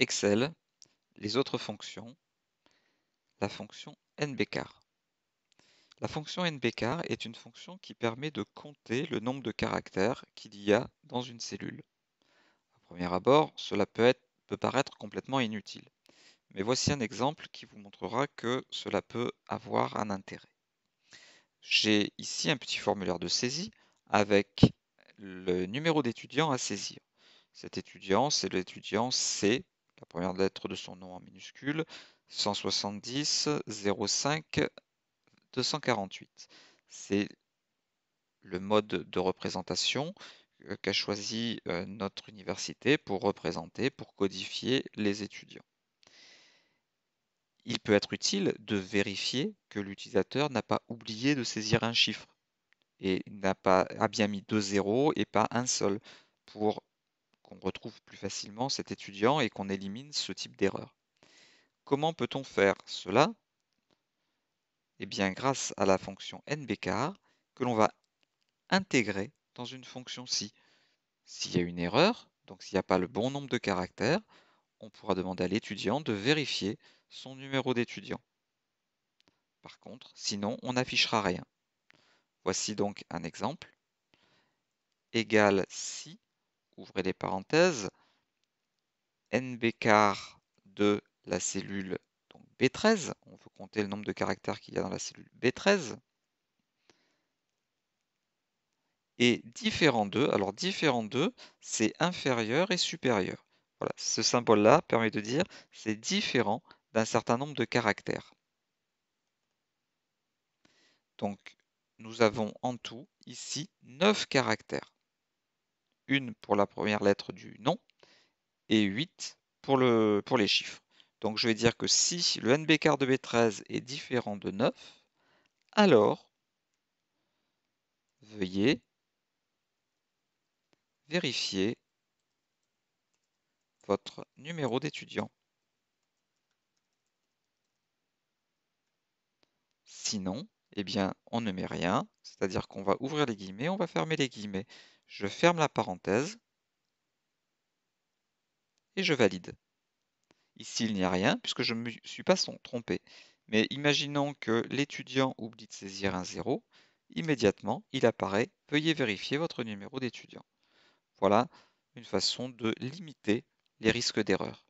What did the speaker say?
Excel, les autres fonctions, la fonction nbcar. La fonction nbcar est une fonction qui permet de compter le nombre de caractères qu'il y a dans une cellule. À premier abord, cela peut, peut paraître complètement inutile, mais voici un exemple qui vous montrera que cela peut avoir un intérêt. J'ai ici un petit formulaire de saisie avec le numéro d'étudiant à saisir. Cet étudiant, c'est l'étudiant C première lettre de son nom en minuscule, 170 05 248. C'est le mode de représentation euh, qu'a choisi euh, notre université pour représenter, pour codifier les étudiants. Il peut être utile de vérifier que l'utilisateur n'a pas oublié de saisir un chiffre et n'a pas, a bien mis deux zéros et pas un seul pour retrouve plus facilement cet étudiant et qu'on élimine ce type d'erreur. Comment peut-on faire cela Eh bien grâce à la fonction nbcar que l'on va intégrer dans une fonction si. S'il y a une erreur, donc s'il n'y a pas le bon nombre de caractères, on pourra demander à l'étudiant de vérifier son numéro d'étudiant. Par contre, sinon, on n'affichera rien. Voici donc un exemple. égal si ouvrez les parenthèses, NB de la cellule donc B13, on veut compter le nombre de caractères qu'il y a dans la cellule B13, et différent 2, alors différent 2, c'est inférieur et supérieur. Voilà, ce symbole-là permet de dire c'est différent d'un certain nombre de caractères. Donc, nous avons en tout ici 9 caractères une pour la première lettre du nom et 8 pour, le, pour les chiffres. Donc je vais dire que si le NB 4 de B13 est différent de 9, alors veuillez vérifier votre numéro d'étudiant. Sinon, eh bien, on ne met rien, c'est-à-dire qu'on va ouvrir les guillemets, on va fermer les guillemets. Je ferme la parenthèse et je valide. Ici, il n'y a rien puisque je ne me suis pas trompé. Mais imaginons que l'étudiant oublie de saisir un zéro. Immédiatement, il apparaît « Veuillez vérifier votre numéro d'étudiant ». Voilà une façon de limiter les risques d'erreur.